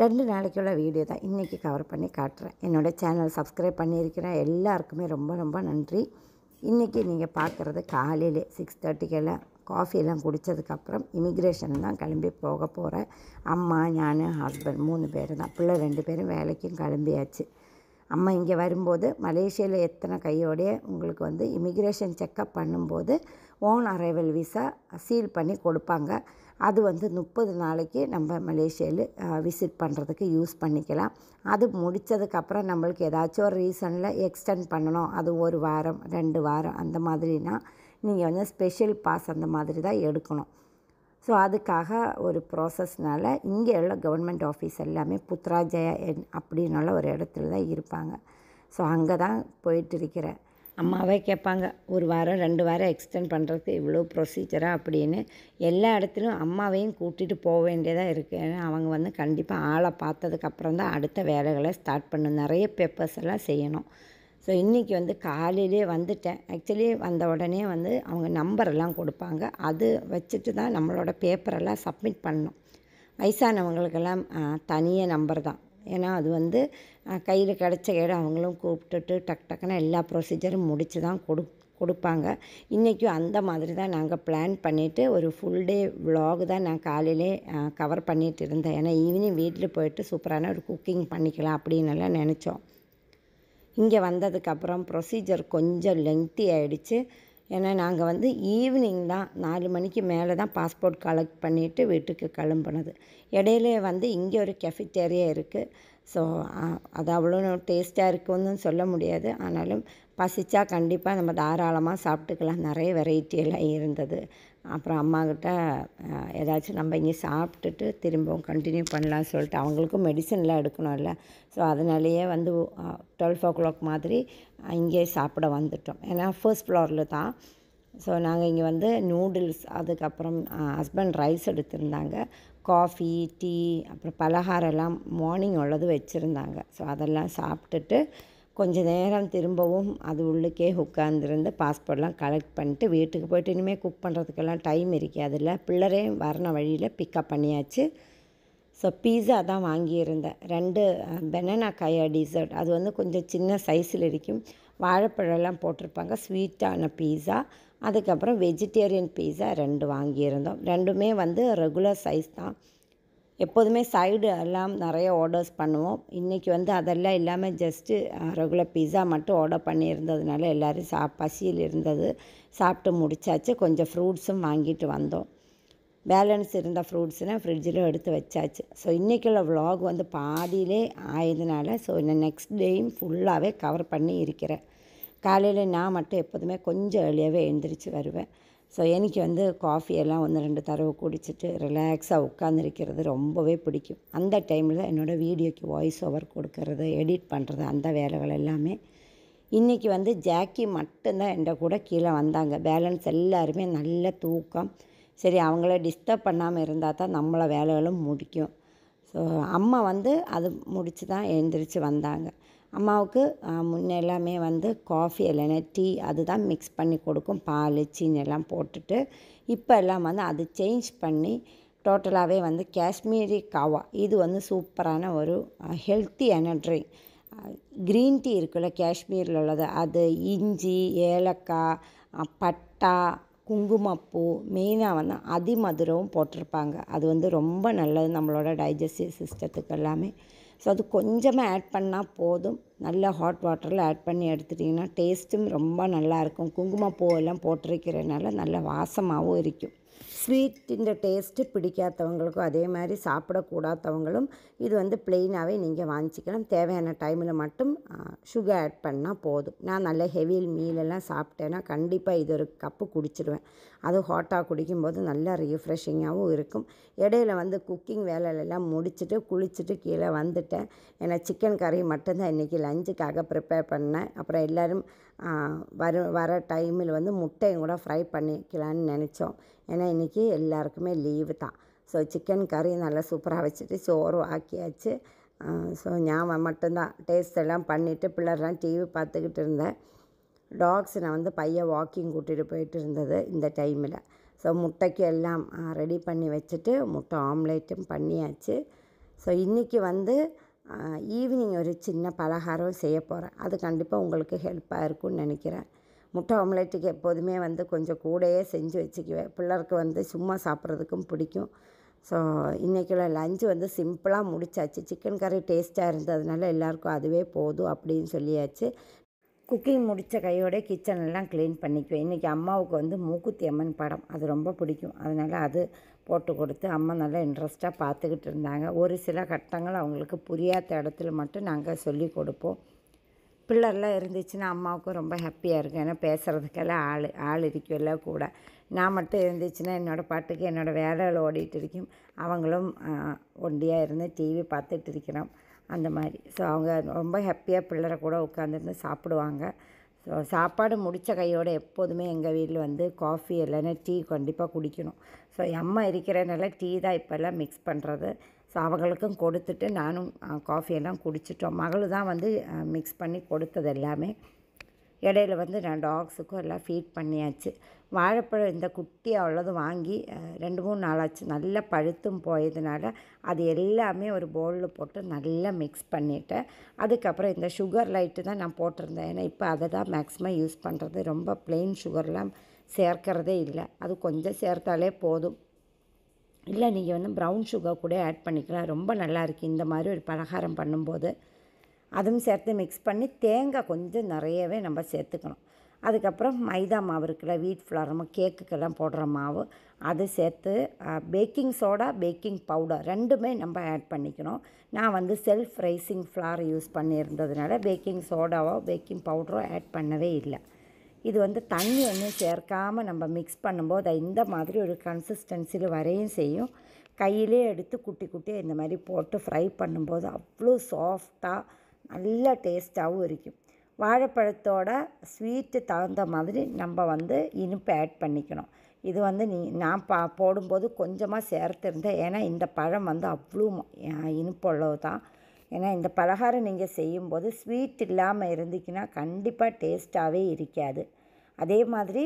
ரெண்டு நாளைக்குள்ள வீடியோ தான் இன்றைக்கி கவர் பண்ணி காட்டுறேன் என்னோடய சேனல் சப்ஸ்கிரைப் பண்ணியிருக்கிற எல்லாருக்குமே ரொம்ப ரொம்ப நன்றி இன்றைக்கி நீங்கள் பார்க்குறது காலையில் சிக்ஸ் தேர்ட்டிக்கெல்லாம் காஃபியெல்லாம் குடித்ததுக்கப்புறம் இமிக்ரேஷன் தான் கிளம்பி போக போகிறேன் அம்மா நான் ஹஸ்பண்ட் மூணு பேர் தான் பிள்ளை ரெண்டு பேரும் வேலைக்கும் கிளம்பியாச்சு அம்மா இங்கே வரும்போது மலேசியாவில் எத்தனை கையோடைய உங்களுக்கு வந்து இமிக்ரேஷன் செக்கப் பண்ணும்போது ஓன் அரைவல் விசா சீல் பண்ணி கொடுப்பாங்க அது வந்து முப்பது நாளைக்கு நம்ம மலேசியாவில் விசிட் பண்ணுறதுக்கு யூஸ் பண்ணிக்கலாம் அது முடித்ததுக்கப்புறம் நம்மளுக்கு ஏதாச்சும் ஒரு ரீசனில் எக்ஸ்டெண்ட் பண்ணணும் அது ஒரு வாரம் ரெண்டு வாரம் அந்த மாதிரினா நீங்கள் வந்து ஸ்பெஷல் பாஸ் அந்த மாதிரி தான் எடுக்கணும் ஸோ அதுக்காக ஒரு ப்ராசஸ்னால் இங்கே உள்ள கவர்மெண்ட் ஆஃபீஸ் எல்லாமே புத்ராஜயா என் அப்படின்னால ஒரு இடத்துல தான் இருப்பாங்க ஸோ அங்கே தான் போயிட்டுருக்கிறேன் அம்மாவே கேட்பாங்க ஒரு வாரம் ரெண்டு வாரம் எக்ஸ்டெண்ட் பண்ணுறதுக்கு இவ்வளோ ப்ரொசீஜராக அப்படின்னு எல்லா இடத்துலையும் அம்மாவையும் கூட்டிகிட்டு போக வேண்டியதாக இருக்குது ஏன்னா அவங்க வந்து கண்டிப்பாக ஆளை பார்த்ததுக்கப்புறம் தான் அடுத்த வேலைகளை ஸ்டார்ட் பண்ணணும் நிறைய பேப்பர்ஸ் எல்லாம் செய்யணும் ஸோ இன்றைக்கி வந்து காலையிலே வந்துட்டேன் ஆக்சுவலி வந்த உடனே வந்து அவங்க நம்பரெல்லாம் கொடுப்பாங்க அது வச்சுட்டு தான் நம்மளோட பேப்பரெல்லாம் சப்மிட் பண்ணோம் வயசானவங்களுக்கெல்லாம் தனிய நம்பர் தான் ஏன்னா அது வந்து கையில் கிடச்ச இடம் அவங்களும் கூப்பிட்டுட்டு டக் டக்குன்னு எல்லா ப்ரொசீஜரும் முடித்து தான் கொடு கொடுப்பாங்க இன்றைக்கும் அந்த மாதிரி தான் நாங்கள் பிளான் பண்ணிவிட்டு ஒரு ஃபுல் டே விலாக் தான் நான் காலையிலே கவர் பண்ணிகிட்டு இருந்தேன் ஏன்னா ஈவினிங் வீட்டில் போயிட்டு சூப்பரான ஒரு குக்கிங் பண்ணிக்கலாம் அப்படின்னு எல்லாம் நினச்சோம் இங்கே வந்ததுக்கப்புறம் ப்ரொசீஜர் கொஞ்சம் லெங்க்தி ஆகிடுச்சு ஏன்னா நாங்கள் வந்து ஈவினிங் தான் நாலு மணிக்கு மேலே தான் பாஸ்போர்ட் கலெக்ட் பண்ணிவிட்டு வீட்டுக்கு கிளம்புனது இடையிலே வந்து இங்கே ஒரு கெஃபிட்டேரியா இருக்குது ஸோ அது அவ்வளோ டேஸ்ட்டாக இருக்குன்னு சொல்ல முடியாது ஆனாலும் பசிச்சா கண்டிப்பாக நம்ம தாராளமாக சாப்பிட்டுக்கலாம் நிறைய வெரைட்டியெல்லாம் இருந்தது அப்புறம் அம்மாக்கிட்ட ஏதாச்சும் நம்ம இங்கே சாப்பிட்டுட்டு திரும்பவும் கண்டினியூ பண்ணலாம்னு சொல்லிட்டு அவங்களுக்கும் மெடிசன்லாம் எடுக்கணும்ல ஸோ அதனாலேயே வந்து டுவெல் ஓ கிளாக் மாதிரி இங்கே சாப்பிட வந்துட்டோம் ஏன்னா ஃபர்ஸ்ட் ஃப்ளோரில் தான் ஸோ நாங்கள் இங்கே வந்து நூடுல்ஸ் அதுக்கப்புறம் ஹஸ்பண்ட் ரைஸ் எடுத்திருந்தாங்க காஃபி டீ அப்புறம் பலகாரம்லாம் மார்னிங் உள்ளது வச்சுருந்தாங்க ஸோ அதெல்லாம் சாப்பிட்டுட்டு கொஞ்ச நேரம் திரும்பவும் அது உள்ளுக்கே உட்காந்துருந்து பாஸ்போர்ட்லாம் கலெக்ட் பண்ணிட்டு வீட்டுக்கு போய்ட்டு இனிமேல் குக் பண்ணுறதுக்கெல்லாம் டைம் இருக்காதுல்ல பிள்ளரையும் வரண வழியில் பிக்கப் பண்ணியாச்சு ஸோ பீஸா தான் வாங்கியிருந்தேன் ரெண்டு பெனனா காயா டிசர்ட் அது வந்து கொஞ்சம் சின்ன சைஸில் இருக்கும் வாழைப்பழம்லாம் போட்டிருப்பாங்க ஸ்வீட்டான பீஸா அதுக்கப்புறம் வெஜிடேரியன் பீஸா ரெண்டு வாங்கியிருந்தோம் ரெண்டுமே வந்து ரெகுலர் சைஸ் தான் எப்போதுமே சைடு எல்லாம் நிறைய ஆர்டர்ஸ் பண்ணுவோம் இன்றைக்கி வந்து அதெல்லாம் இல்லாமல் ஜஸ்ட்டு ரெகுலர் பீஸா மட்டும் ஆர்டர் பண்ணியிருந்ததுனால எல்லோரும் சா பசியில் இருந்தது சாப்பிட்டு முடித்தாச்சு கொஞ்சம் ஃப்ரூட்ஸும் வாங்கிட்டு வந்தோம் பேலன்ஸ் இருந்த ஃப்ரூட்ஸ்னால் ஃப்ரிட்ஜில் எடுத்து வச்சாச்சு ஸோ இன்றைக்குள்ள விலாக் வந்து பாதியிலே ஆயதுனால ஸோ நான் நெக்ஸ்ட் டேயும் ஃபுல்லாகவே கவர் பண்ணி இருக்கிறேன் காலையில் நான் மட்டும் எப்போதுமே கொஞ்சம் ஏர்லியாகவே எழுந்திரிச்சு வருவேன் ஸோ எனக்கு வந்து காஃபியெல்லாம் ஒன்று ரெண்டு தடவை குடிச்சிட்டு ரிலாக்ஸாக உட்காந்துருக்கிறது ரொம்பவே பிடிக்கும் அந்த டைமில் என்னோடய வீடியோக்கு வாய்ஸ் ஓவர் கொடுக்கறது எடிட் பண்ணுறது அந்த வேலைகள் எல்லாமே இன்றைக்கி வந்து ஜாக்கி மட்டும்தான் என்கிட்ட கூட கீழே வந்தாங்க பேலன்ஸ் எல்லாருமே நல்ல தூக்கம் சரி அவங்கள டிஸ்டர்ப் பண்ணாமல் இருந்தால் தான் நம்மளை வேலைகளும் முடிக்கும் ஸோ அம்மா வந்து அது முடித்து தான் எழுந்திரிச்சு வந்தாங்க அம்மாவுக்கு முன்னெல்லாமே எல்லாமே வந்து காஃபி இல்லைன்னா டீ அதுதான் மிக்ஸ் பண்ணி கொடுக்கும் பால் சீனி எல்லாம் போட்டுட்டு இப்போ எல்லாம் வந்து அது சேஞ்ச் பண்ணி டோட்டலாகவே வந்து காஷ்மீரி காவா இது வந்து சூப்பரான ஒரு ஹெல்த்தி எனர்ஜி க்ரீன் டீ இருக்குல்ல காஷ்மீரில் உள்ளது அது இஞ்சி ஏலக்காய் பட்டா குங்குமப்பூ மெயினாக வந்து அதிமதுரவும் போட்டிருப்பாங்க அது வந்து ரொம்ப நல்லது நம்மளோட டைஜஸ்டிவ் சிஸ்டத்துக்கு எல்லாமே ஸோ அது கொஞ்சமாக ஆட் பண்ணால் போதும் நல்ல ஹாட் வாட்டரில் ஆட் பண்ணி எடுத்துட்டிங்கன்னா டேஸ்ட்டும் ரொம்ப நல்லாயிருக்கும் எல்லாம் போட்டிருக்கிறதுனால நல்ல வாசமாகவும் இருக்கும் ஸ்வீட்டின் டேஸ்ட்டு பிடிக்காதவங்களுக்கும் அதே மாதிரி சாப்பிடக்கூடாதவங்களும் இது வந்து ப்ளெயினாகவே நீங்கள் வாங்கிக்கலாம் தேவையான டைமில் மட்டும் சுகர் ஆட் பண்ணால் போதும் நான் நல்ல ஹெவி மீலெல்லாம் சாப்பிட்டேன்னா கண்டிப்பாக இது ஒரு கப்பு குடிச்சிடுவேன் அது ஹாட்டாக குடிக்கும்போது நல்லா ரீஃப்ரெஷிங்காகவும் இருக்கும் இடையில வந்து குக்கிங் வேலையிலலாம் முடிச்சுட்டு குளிச்சுட்டு கீழே வந்துட்டேன் ஏன்னா சிக்கன் கறி மட்டும்தான் இன்றைக்கி லஞ்சுக்காக ப்ரிப்பேர் பண்ணேன் அப்புறம் எல்லோரும் வர வர டைமில் வந்து முட்டையும் கூட ஃப்ரை பண்ணிக்கலான்னு நினச்சோம் ஏன்னா இன்றைக்கி எல்லாருக்குமே லீவு தான் ஸோ சிக்கன் கறி நல்லா சூப்பராக வச்சுட்டு சோறு ஆக்கியாச்சு ஸோ ஞாபகம் மட்டும்தான் டேஸ்ட் எல்லாம் பண்ணிவிட்டு பிள்ளைலாம் டிவி பார்த்துக்கிட்டு இருந்தேன் டாக்ஸ் நான் வந்து பையன் வாக்கிங் கூட்டிகிட்டு போயிட்டு இருந்தது இந்த டைமில் ஸோ முட்டைக்கு எல்லாம் ரெடி பண்ணி வச்சுட்டு முட்டை ஆம்லேட்டும் பண்ணியாச்சு ஸோ இன்றைக்கி வந்து ஈவினிங் ஒரு சின்ன பலகாரம் செய்ய போகிறேன் அது கண்டிப்பாக உங்களுக்கு ஹெல்ப்பாக இருக்கும்னு நினைக்கிறேன் முட்டை ஆம்லேட்டுக்கு எப்போதுமே வந்து கொஞ்சம் கூடையே செஞ்சு வச்சுக்குவேன் பிள்ளைக்கு வந்து சும்மா சாப்பிட்றதுக்கும் பிடிக்கும் ஸோ இன்றைக்குள்ள லஞ்சு வந்து சிம்பிளாக முடித்தாச்சு சிக்கன் கறி டேஸ்ட்டாக இருந்ததுனால எல்லாருக்கும் அதுவே போதும் அப்படின்னு சொல்லியாச்சு குக்கிங் முடித்த கையோட கிச்சனெல்லாம் க்ளீன் பண்ணிக்குவேன் இன்றைக்கி அம்மாவுக்கு வந்து மூக்குத்தி அம்மன் படம் அது ரொம்ப பிடிக்கும் அதனால் அது போட்டு கொடுத்து அம்மா நல்லா இன்ட்ரெஸ்ட்டாக பார்த்துக்கிட்டு இருந்தாங்க ஒரு சில கட்டங்கள் அவங்களுக்கு புரியாத இடத்துல மட்டும் நாங்கள் சொல்லி கொடுப்போம் பிள்ளைலாம் இருந்துச்சுன்னா அம்மாவுக்கும் ரொம்ப ஹாப்பியாக இருக்கும் ஏன்னா பேசுகிறதுக்கெல்லாம் ஆள் ஆள் இருக்கல கூட நான் மட்டும் இருந்துச்சுன்னா என்னோடய பாட்டுக்கு என்னோடய வேலைகள் ஓடிட்டு இருக்கும் அவங்களும் ஒண்டியாக இருந்து டிவி பார்த்துட்டு இருக்கிறோம் அந்த மாதிரி ஸோ அவங்க ரொம்ப ஹாப்பியாக பிள்ளரை கூட உட்காந்துருந்து சாப்பிடுவாங்க ஸோ சாப்பாடு முடித்த கையோடு எப்போதுமே எங்கள் வீட்டில் வந்து காஃபி இல்லைன்னா டீ கண்டிப்பாக குடிக்கணும் ஸோ அம்மா இருக்கிறனால டீ தான் இப்போல்லாம் மிக்ஸ் பண்ணுறது ஸோ அவங்களுக்கும் கொடுத்துட்டு நானும் காஃபியெல்லாம் குடிச்சிட்டோம் மகள் தான் வந்து மிக்ஸ் பண்ணி கொடுத்தது எல்லாமே இடையில வந்து நான் டாக்ஸுக்கும் எல்லாம் ஃபீட் பண்ணியாச்சு வாழைப்பழம் இந்த குட்டி அவ்வளோது வாங்கி ரெண்டு மூணு நாளாச்சு நல்லா பழுத்தும் போயதுனால அது எல்லாமே ஒரு போலில் போட்டு நல்லா மிக்ஸ் பண்ணிவிட்டேன் அதுக்கப்புறம் இந்த சுகர் லைட்டு தான் நான் போட்டிருந்தேன் ஏன்னா இப்போ அதை தான் மேக்ஸிமம் யூஸ் பண்ணுறது ரொம்ப பிளெயின் சுகர்லாம் சேர்க்கிறதே இல்லை அது கொஞ்சம் சேர்த்தாலே போதும் இல்லை நீங்கள் வந்து ப்ரௌன் சுகர் கூட ஆட் பண்ணிக்கலாம் ரொம்ப நல்லாயிருக்கு இந்த மாதிரி ஒரு பலகாரம் பண்ணும்போது அதுவும் சேர்த்து மிக்ஸ் பண்ணி தேங்காய் கொஞ்சம் நிறையவே நம்ம சேர்த்துக்கணும் அதுக்கப்புறம் மைதா மாவு இருக்குல்ல வீட் ஃப்ளார் கேக்குக்கெல்லாம் போடுற மாவு அது சேர்த்து பேக்கிங் சோடா பேக்கிங் பவுடர் ரெண்டுமே நம்ம ஆட் பண்ணிக்கணும் நான் வந்து செல்ஃப் ரைசிங் ஃப்ளார் யூஸ் பண்ணியிருந்ததுனால பேக்கிங் சோடாவோ பேக்கிங் பவுடரோ ஆட் பண்ணவே இல்லை இது வந்து தண்ணி ஒன்றும் சேர்க்காமல் நம்ம மிக்ஸ் பண்ணும்போது இந்த மாதிரி ஒரு கன்சிஸ்டன்சியில் வரையும் செய்யும் கையிலே எடுத்து குட்டி குட்டியாக இந்த மாதிரி போட்டு ஃப்ரை பண்ணும்போது அவ்வளோ சாஃப்டாக நல்ல டேஸ்ட்டாகவும் இருக்கும் வாழைப்பழத்தோட ஸ்வீட்டு தகுந்த மாதிரி நம்ம வந்து இனிப்பு ஆட் பண்ணிக்கணும் இது வந்து நீ நான் பா போடும்போது கொஞ்சமாக சேர்த்துருந்தேன் ஏன்னா இந்த பழம் வந்து அவ்வளோ இனிப்புள்ளவு தான் ஏன்னா இந்த பலகாரம் நீங்கள் செய்யும்போது ஸ்வீட் இல்லாமல் இருந்துச்சுன்னா கண்டிப்பாக டேஸ்ட்டாகவே இருக்காது அதே மாதிரி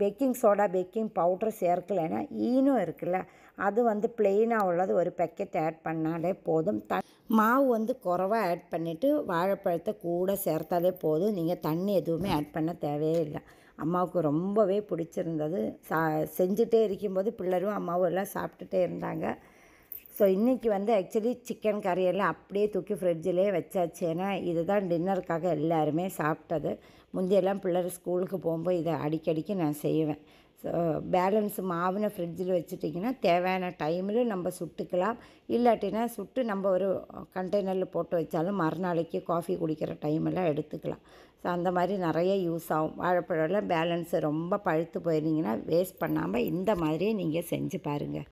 பேக்கிங் சோடா பேக்கிங் பவுட்ரு சேர்க்கலைன்னா ஈனும் இருக்குல்ல அது வந்து பிளெயினாக உள்ளது ஒரு பேக்கெட் ஆட் பண்ணாலே போதும் த மாவு வந்து குறவாக ஆட் பண்ணிவிட்டு வாழைப்பழத்தை கூட சேர்த்தாலே போதும் நீங்கள் தண்ணி எதுவுமே ஆட் பண்ண தேவையே இல்லை அம்மாவுக்கு ரொம்பவே பிடிச்சிருந்தது சா செஞ்சுட்டே இருக்கும்போது பிள்ளரும் அம்மாவும் எல்லாம் சாப்பிட்டுட்டே இருந்தாங்க ஸோ இன்றைக்கி வந்து ஆக்சுவலி சிக்கன் கறியெல்லாம் அப்படியே தூக்கி ஃப்ரிட்ஜிலே வச்சாச்சு ஏன்னா இதுதான் டின்னருக்காக எல்லாருமே சாப்பிட்டது முந்தையெல்லாம் பிள்ளைகள் ஸ்கூலுக்கு போகும்போது இதை அடிக்கடிக்கு நான் செய்வேன் ஸோ பேலன்ஸ் மாவுன ஃப்ரிட்ஜில் வச்சுட்டிங்கன்னா தேவையான டைமில் நம்ம சுட்டுக்கலாம் இல்லாட்டினா சுட்டு நம்ம ஒரு கண்டெய்னரில் போட்டு வச்சாலும் மறுநாளைக்கு காஃபி குடிக்கிற டைமெல்லாம் எடுத்துக்கலாம் ஸோ அந்த மாதிரி நிறைய யூஸ் ஆகும் வாழைப்பழம்லாம் பேலன்ஸை ரொம்ப பழுத்து போயிருந்தீங்கன்னா வேஸ்ட் பண்ணாமல் இந்த மாதிரியே நீங்கள் செஞ்சு பாருங்கள்